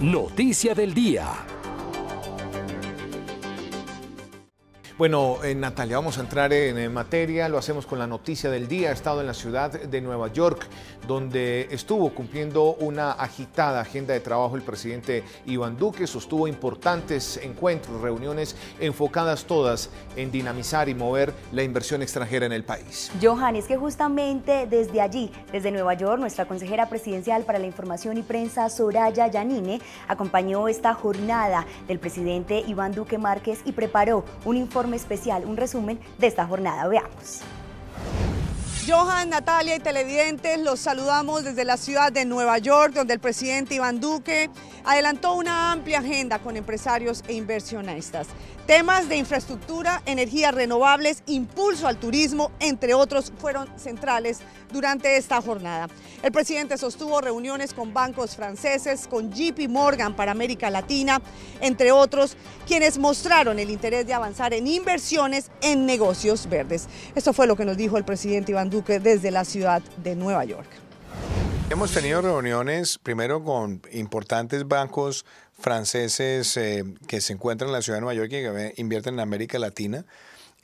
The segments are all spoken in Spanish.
Noticia del día. Bueno, eh, Natalia, vamos a entrar en, en materia, lo hacemos con la noticia del día. Ha estado en la ciudad de Nueva York, donde estuvo cumpliendo una agitada agenda de trabajo el presidente Iván Duque, sostuvo importantes encuentros, reuniones enfocadas todas en dinamizar y mover la inversión extranjera en el país. Johan, es que justamente desde allí, desde Nueva York, nuestra consejera presidencial para la información y prensa, Soraya Yanine, acompañó esta jornada del presidente Iván Duque Márquez y preparó un informe especial, un resumen de esta jornada. Veamos. Johan, Natalia y televidentes, los saludamos desde la ciudad de Nueva York, donde el presidente Iván Duque adelantó una amplia agenda con empresarios e inversionistas. Temas de infraestructura, energías renovables, impulso al turismo, entre otros, fueron centrales durante esta jornada. El presidente sostuvo reuniones con bancos franceses, con JP Morgan para América Latina, entre otros, quienes mostraron el interés de avanzar en inversiones en negocios verdes. Esto fue lo que nos dijo el presidente Iván Duque Duque desde la ciudad de Nueva York. Hemos tenido reuniones primero con importantes bancos franceses eh, que se encuentran en la ciudad de Nueva York y que invierten en América Latina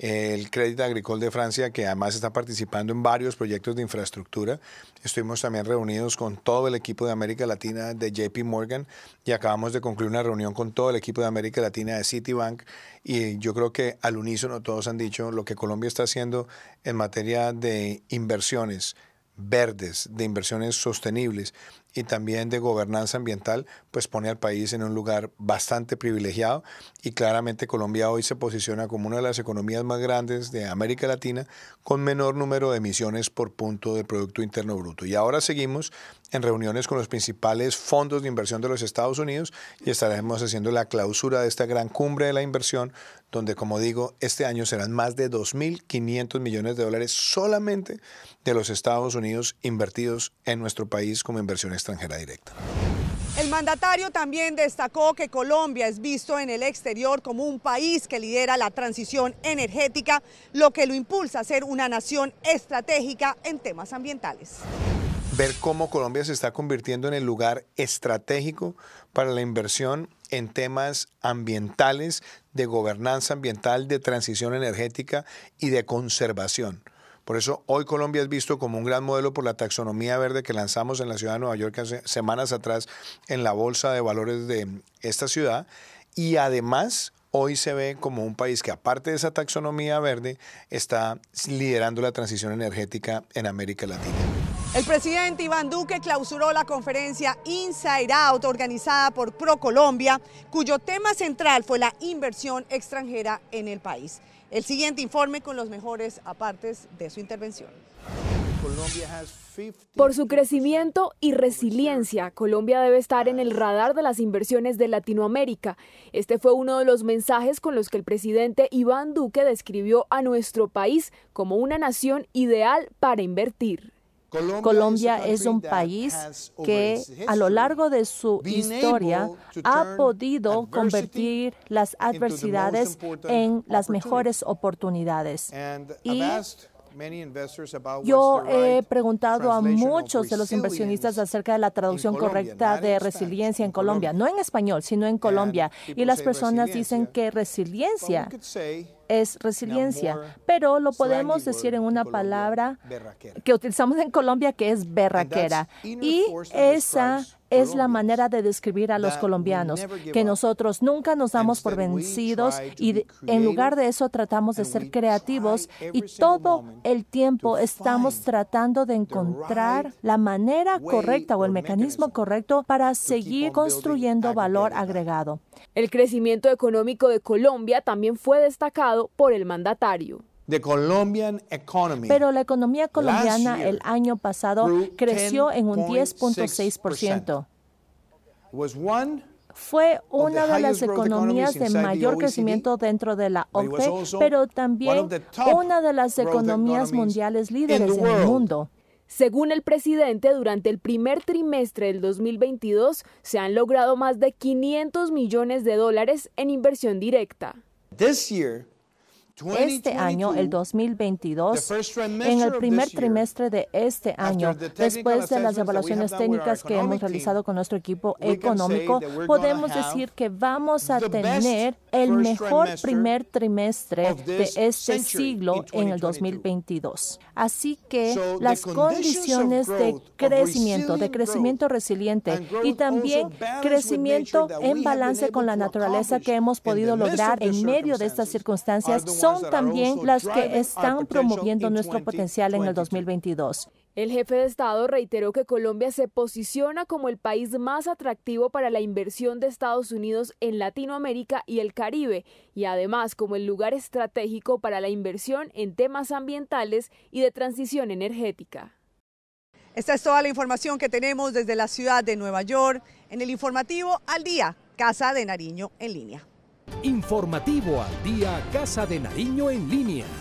el Crédito Agricole de Francia, que además está participando en varios proyectos de infraestructura. Estuvimos también reunidos con todo el equipo de América Latina de JP Morgan y acabamos de concluir una reunión con todo el equipo de América Latina de Citibank y yo creo que al unísono todos han dicho lo que Colombia está haciendo en materia de inversiones verdes, de inversiones sostenibles, y también de gobernanza ambiental, pues pone al país en un lugar bastante privilegiado y claramente Colombia hoy se posiciona como una de las economías más grandes de América Latina con menor número de emisiones por punto de Producto Interno Bruto. Y ahora seguimos en reuniones con los principales fondos de inversión de los Estados Unidos y estaremos haciendo la clausura de esta gran cumbre de la inversión, donde, como digo, este año serán más de 2.500 millones de dólares solamente de los Estados Unidos invertidos en nuestro país como inversiones extranjera directa. El mandatario también destacó que Colombia es visto en el exterior como un país que lidera la transición energética, lo que lo impulsa a ser una nación estratégica en temas ambientales. Ver cómo Colombia se está convirtiendo en el lugar estratégico para la inversión en temas ambientales, de gobernanza ambiental, de transición energética y de conservación. Por eso hoy Colombia es visto como un gran modelo por la taxonomía verde que lanzamos en la ciudad de Nueva York hace semanas atrás en la Bolsa de Valores de esta ciudad. Y además hoy se ve como un país que aparte de esa taxonomía verde está liderando la transición energética en América Latina. El presidente Iván Duque clausuró la conferencia Inside Out organizada por ProColombia, cuyo tema central fue la inversión extranjera en el país. El siguiente informe con los mejores apartes de su intervención. Por su crecimiento y resiliencia, Colombia debe estar en el radar de las inversiones de Latinoamérica. Este fue uno de los mensajes con los que el presidente Iván Duque describió a nuestro país como una nación ideal para invertir. Colombia es un país que a lo largo de su historia ha podido convertir las adversidades en las mejores oportunidades. Y yo he preguntado a muchos de los inversionistas acerca de la traducción correcta de resiliencia en Colombia, no en español, sino en Colombia. Y las personas dicen que resiliencia es resiliencia, pero lo podemos decir en una palabra que utilizamos en Colombia que es berraquera. Y esa es la manera de describir a los colombianos, que nosotros nunca nos damos por vencidos y en lugar de eso tratamos de ser creativos y todo el tiempo estamos tratando de encontrar la manera correcta o el mecanismo correcto para seguir construyendo valor agregado. El crecimiento económico de Colombia también fue destacado por el mandatario. The Colombian Pero la economía colombiana el año pasado creció en un 10.6%. Fue una de las economías de mayor e crecimiento dentro de la OCDE, pero también una de las economías mundiales líderes en el mundo. Según el presidente, durante el primer trimestre del 2022 se han logrado más de 500 millones de dólares en inversión directa. This este año, el 2022, en el primer trimestre de este año, después de las evaluaciones técnicas que hemos realizado con nuestro equipo económico, podemos decir que vamos a tener el mejor primer trimestre de este siglo en el 2022. Así que las condiciones de crecimiento, de crecimiento resiliente y también crecimiento en balance con la naturaleza que hemos podido lograr en medio de estas circunstancias son son también las que están promoviendo nuestro potencial en el 2022. El jefe de Estado reiteró que Colombia se posiciona como el país más atractivo para la inversión de Estados Unidos en Latinoamérica y el Caribe, y además como el lugar estratégico para la inversión en temas ambientales y de transición energética. Esta es toda la información que tenemos desde la ciudad de Nueva York en el informativo Al Día, Casa de Nariño en línea. Informativo al día Casa de Nariño en línea.